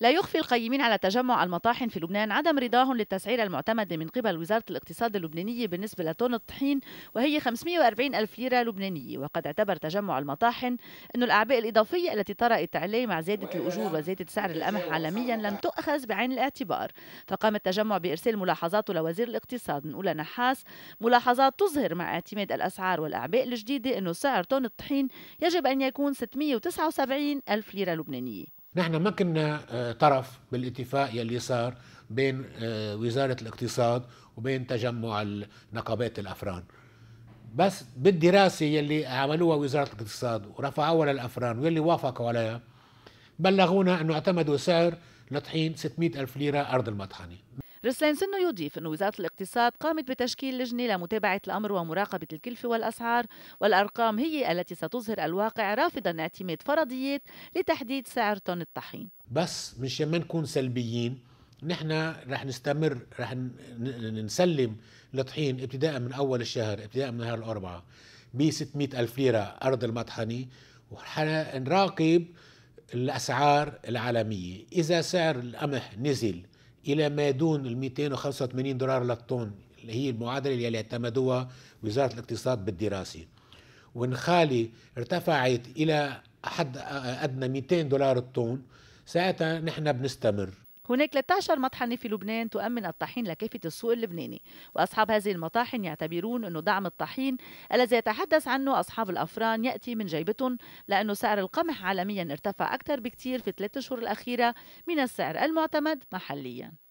لا يخفي القيمين على تجمع المطاحن في لبنان عدم رضاهم للتسعير المعتمد من قبل وزارة الاقتصاد اللبنانية بالنسبة لطن الطحين وهي 540 ألف ليرة لبنانية وقد اعتبر تجمع المطاحن أن الأعباء الإضافية التي طرأت عليه مع زيادة الأجور وزيادة سعر القمح عالميا لم تؤخذ بعين الاعتبار فقام التجمع بإرسال ملاحظاته لوزير الاقتصاد من أولى نحاس ملاحظات تظهر مع اعتماد الأسعار والأعباء الجديدة أنه سعر طن الطحين يجب أن يكون 679 ألف ليرة لبنانية نحن ما كنا آه، طرف بالاتفاق يلي صار بين آه، وزارة الاقتصاد وبين تجمع نقابات الأفران بس بالدراسة يلي عملوها وزارة الاقتصاد ورفعوها للأفران واللي وافقوا عليها بلغونا أنه اعتمدوا سعر لطحين 600 ألف ليرة أرض المطحنة سنو يضيف أن وزارة الاقتصاد قامت بتشكيل لجنة لمتابعة الأمر ومراقبة الكلفة والأسعار والأرقام هي التي ستظهر الواقع رافضا اعتماد فرضيات لتحديد سعر طن الطحين بس مش ما نكون سلبيين نحن رح نستمر رح نسلم الطحين ابتداء من أول الشهر ابتداء من نهار الأربعة ب 600 ألف ليرة أرض المطحنة ونراقب الأسعار العالمية إذا سعر القمح نزل الى ما دون ال 285 دولار للطن اللي هي المعادله اللي اعتمدوها وزاره الاقتصاد بالدراسه وان خالي ارتفعت الى حد ادنى 200 دولار الطن ساعتها نحن بنستمر هناك 13 مطحنة في لبنان تؤمن الطحين لكافة السوق اللبناني وأصحاب هذه المطاحن يعتبرون أنه دعم الطحين الذي يتحدث عنه أصحاب الأفران يأتي من جيبتهم لأنه سعر القمح عالميا ارتفع أكثر بكثير في ثلاثة شهور الأخيرة من السعر المعتمد محليا